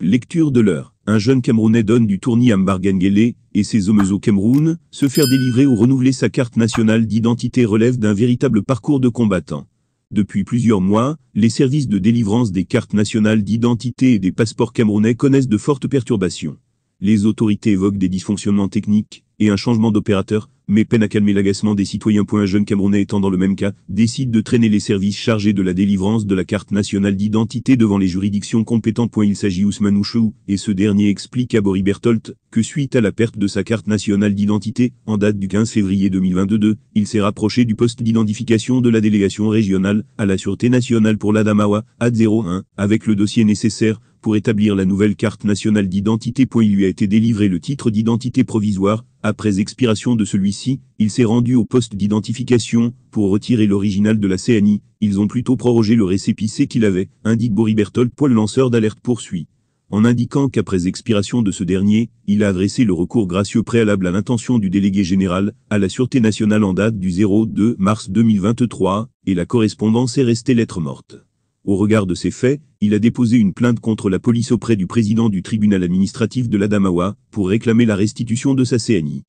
Lecture de l'heure. Un jeune Camerounais donne du tournis à Mbargangélé et ses hommes au Cameroun. Se faire délivrer ou renouveler sa carte nationale d'identité relève d'un véritable parcours de combattant. Depuis plusieurs mois, les services de délivrance des cartes nationales d'identité et des passeports camerounais connaissent de fortes perturbations. Les autorités évoquent des dysfonctionnements techniques et un changement d'opérateur, mais peine à calmer l'agacement des citoyens. Un jeune Camerounais étant dans le même cas, décide de traîner les services chargés de la délivrance de la carte nationale d'identité devant les juridictions compétentes. Il s'agit Ousmane Oushou, et ce dernier explique à Boris Bertolt que suite à la perte de sa carte nationale d'identité, en date du 15 février 2022, il s'est rapproché du poste d'identification de la délégation régionale à la Sûreté nationale pour l'Adamawa, AD01, avec le dossier nécessaire pour établir la nouvelle carte nationale d'identité. Il lui a été délivré le titre d'identité provisoire, après expiration de celui-ci, il s'est rendu au poste d'identification, pour retirer l'original de la CNI, ils ont plutôt prorogé le récépissé qu'il avait, indique Boris Berthold, le lanceur d'alerte poursuit. En indiquant qu'après expiration de ce dernier, il a adressé le recours gracieux préalable à l'intention du délégué général, à la Sûreté nationale en date du 02 mars 2023, et la correspondance est restée lettre morte. Au regard de ces faits, il a déposé une plainte contre la police auprès du président du tribunal administratif de l'Adamawa pour réclamer la restitution de sa CNI.